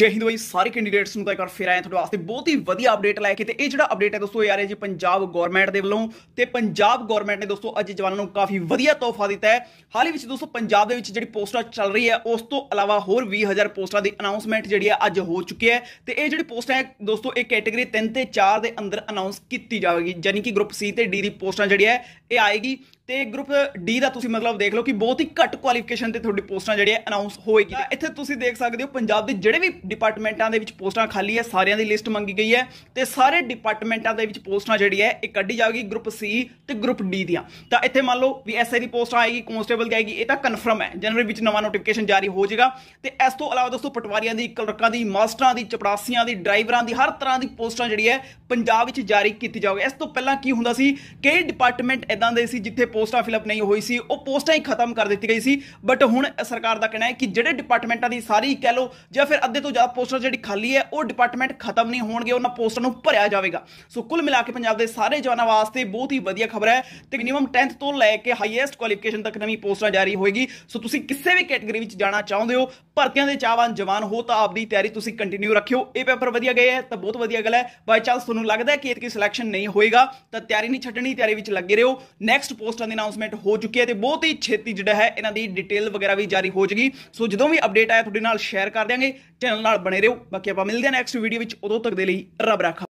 ਜੈ ਹਿੰਦ ਬਈ ਸਾਰੇ ਕੈਂਡੀਡੇਟਸ ਨੂੰ ਤਾਂ ਇੱਕ ਵਾਰ ਫਿਰ ਆਏ ਤੁਹਾਡੇ ਵਾਸਤੇ ਬਹੁਤ ਹੀ ਵਧੀਆ ਅਪਡੇਟ ਲੈ ਕੇ ਤੇ ਇਹ ਜਿਹੜਾ ਅਪਡੇਟ ਹੈ ਦੋਸਤੋ ਯਾਰ ਇਹ ਜੀ ਪੰਜਾਬ ਗਵਰਨਮੈਂਟ ਦੇ ਵੱਲੋਂ ਤੇ ਪੰਜਾਬ ਗਵਰਨਮੈਂਟ ਨੇ ਦੋਸਤੋ ਅੱਜ ਜਵਾਨਾਂ ਨੂੰ ਕਾਫੀ ਵਧੀਆ ਤੋਹਫਾ ਦਿੱਤਾ ਹੈ ਹਾਲ ਹੀ ਵਿੱਚ ਦੋਸਤੋ ਪੰਜਾਬ ਦੇ ਵਿੱਚ ਜਿਹੜੀ ਪੋਸਟਾਂ ਚੱਲ ਰਹੀ ਹੈ ਉਸ ਤੋਂ ਇਲਾਵਾ ਹੋਰ 20000 ਪੋਸਟਾਂ ਦੀ ਅਨਾਉਂਸਮੈਂਟ ਜਿਹੜੀ ਹੈ ਅੱਜ ਹੋ ਚੁੱਕੀ ਹੈ ਤੇ ਇਹ ਜਿਹੜੀ ਪੋਸਟਾਂ ਹੈ ਦੋਸਤੋ ਇਹ ਕੈਟਾਗਰੀ 3 ਤੇ 4 ਦੇ ਅੰਦਰ ਅਨਾਉਂਸ ਕੀਤੀ ਜਾਵੇਗੀ ਯਾਨੀ ਕਿ ਗਰੁੱਪ ਸੀ ਤੇ ਡੀ ਦੀ ਪੋਸਟਾਂ ਜਿਹੜੀ ਹੈ ਇਹ ਆਏਗੀ ਤੇ ਗਰੁੱਪ ਡੀ ਦਾ ਤੁਸੀਂ ਮਤਲਬ ਦੇਖ ਲਓ ਕਿ ਬਹੁਤ ਹੀ ਘੱਟ ਕੁਆਲੀਫਿਕੇਸ਼ਨ ਤੇ ਤੁਹਾਡੀ ਪੋਸਟਾਂ ਜਿਹੜੀਆਂ ਅਨਾਉਂਸ ਹੋਏਗੀ ਇੱਥੇ ਤੁਸੀਂ ਦੇਖ ਸਕਦੇ ਹੋ ਪੰਜਾਬ ਦੇ ਜਿਹੜੇ ਵੀ ਡਿਪਾਰਟਮੈਂਟਾਂ ਦੇ ਵਿੱਚ ਪੋਸਟਾਂ ਖਾਲੀ ਹੈ ਸਾਰਿਆਂ ਦੀ ਲਿਸਟ ਮੰਗੀ ਗਈ ਹੈ ਤੇ ਸਾਰੇ ਡਿਪਾਰਟਮੈਂਟਾਂ ਦੇ ਵਿੱਚ ਪੋਸਟਾਂ ਜਿਹੜੀ ਹੈ ਇਹ ਕੱਢੀ ਜਾਊਗੀ ਗਰੁੱਪ ਸੀ ਤੇ ਗਰੁੱਪ ਡੀ ਦੀਆਂ ਤਾਂ ਇੱਥੇ ਮੰਨ ਲਓ ਵੀ ਐਸਆਈ ਦੀ ਪੋਸਟ ਆਏਗੀ ਕਨਸਟੇਬਲ ਦੀ ਆਏਗੀ ਇਹ ਤਾਂ ਕਨਫਰਮ ਹੈ ਜਨਵਰੀ ਵਿੱਚ ਨਵਾਂ ਨੋਟੀਫਿਕੇਸ਼ਨ ਜਾਰੀ ਹੋ ਜਾਏਗਾ ਤੇ ਇਸ ਤੋਂ ਇਲਾਵਾ ਦੋਸਤੋ ਪਟਵਾਰੀਆਂ ਦੀ ਕਲਰਕਾਂ ਦੀ ਮਾਸਟਰਾਂ ਦੀ ਚਪੜਾਸੀਆਂ ਦੀ ਡਰਾਈਵਰਾਂ ਦੀ ਹਰ ਤਰ੍ਹਾਂ ਦੀ ਪੋਸਟਾਂ ਜਿਹੜੀ ਹੈ ਪੰਜਾਬ ਵਿੱਚ ਜਾਰੀ ਕੀਤੀ ਜਾਊਗੀ ਇਸ ਤੋਂ ਪਹਿਲਾਂ ਕੀ ਹੁੰਦਾ ਸੀ ਕਿ ਡਿਪਾਰਟਮੈਂਟ ਇਦਾਂ ਦੇ ਸੀ ਜਿੱਥੇ ਪੋਸਟਾਂ ਫਿਲਅਪ ਨਹੀਂ ਹੋਈ ਸੀ ਉਹ ਪੋਸਟਾਂ ਹੀ ਖਤਮ ਕਰ ਦਿੱਤੀ ਗਈ ਸੀ ਬਟ ਹੁਣ ਸਰਕਾਰ ਦਾ ਕਹਿਣਾ ਹੈ ਕਿ ਜਿਹੜੇ ਡਿਪਾਰਟਮੈਂਟਾਂ ਦੀ ਸਾਰੀ ਕਹਿ ਲੋ ਜਾਂ ਫਿਰ ਅੱਧੇ ਤੋਂ ਜ਼ਿਆਦਾ ਪੋਸਟਾਂ ਜਿਹੜੀ ਖਾਲੀ ਹੈ ਉਹ ਡਿਪਾਰਟਮੈਂਟ ਖਤਮ ਨਹੀਂ ਹੋਣਗੇ ਉਹਨਾਂ ਪੋਸਟਾਂ ਨੂੰ ਭਰਿਆ ਜਾਵੇਗਾ ਸੋ ਕੁੱਲ ਮਿਲਾ ਕੇ ਪੰਜਾਬ ਦੇ ਸਾਰੇ ਜਵਾਨਾਂ ਵਾਸਤੇ ਬਹੁਤ ਹੀ ਵਧੀਆ ਖਬਰ ਹੈ ਤੇ ਮਿਨਿਮਮ 10th ਤੋਂ ਲੈ ਕੇ ਹਾਈਐਸਟ ਕੁਆਲੀਫਿਕੇਸ਼ਨ ਤੱਕ ਨਵੀਂ ਪੋਸਟਾਂ ਜਾਰੀ ਹੋਏਗੀ ਸੋ ਤੁਸੀਂ ਕਿਸੇ ਵੀ ਕੈਟਾਗਰੀ ਵਿੱਚ ਜਾਣਾ ਚਾਹੁੰਦੇ ਹੋ ਭਰਤੀਆਂ ਦੇ ਚਾਹਵਾਨ ਜਵਾਨ ਹੋ ਤਾਂ ਆਪਦੀ ਤਿਆਰੀ ਤੁਸੀਂ ਕੰਟੀਨਿਊ ਰੱਖਿਓ ਇਹ ਪੇਪਰ ਵਧੀਆ ਗਏ ਹੈ ਤਾਂ ਬਹੁਤ ਵਧੀਆ ਗੱਲ ਹੈ ਬਾਈ ਚਾਂਸ ਤੁਹਾਨੂੰ ਲੱਗਦਾ ਹੈ ਕਿ ਇਤਕੀ ਸਿਲੈਕਸ਼ਨ ਨਹੀਂ ਹੋਏਗਾ ਤਾਂ ਤਿਆਰੀ ਨਹੀਂ ਛੱਡਣੀ ਤਿਆਰੀ ਵਿੱਚ ਲੱਗੇ ਰਹੋ ਨੈਕਸਟ ਪੋਸਟ ਪੋਸਟਾਂ ਦੀ ਅਨਾਉਂਸਮੈਂਟ ਹੋ ਚੁੱਕੀ ਹੈ ਤੇ ਬਹੁਤ ਹੀ ਛੇਤੀ ਜਿਹੜਾ ਹੈ ਇਹਨਾਂ ਦੀ ਡਿਟੇਲ ਵਗੈਰਾ ਵੀ ਜਾਰੀ ਹੋ ਜਾਗੀ ਸੋ ਜਦੋਂ ਵੀ ਅਪਡੇਟ ਆਇਆ ਤੁਹਾਡੇ ਨਾਲ ਸ਼ੇਅਰ ਕਰ ਦਿਆਂਗੇ ਚੈਨਲ ਨਾਲ ਬਣੇ ਰਹੋ ਬਾਕੀ ਆਪਾਂ ਮਿਲਦੇ ਹਾਂ ਨੈਕਸਟ ਵੀਡੀਓ ਵਿੱਚ ਉਦੋਂ ਤੱਕ ਦੇ ਲਈ ਰੱਬ ਰਾਖਾ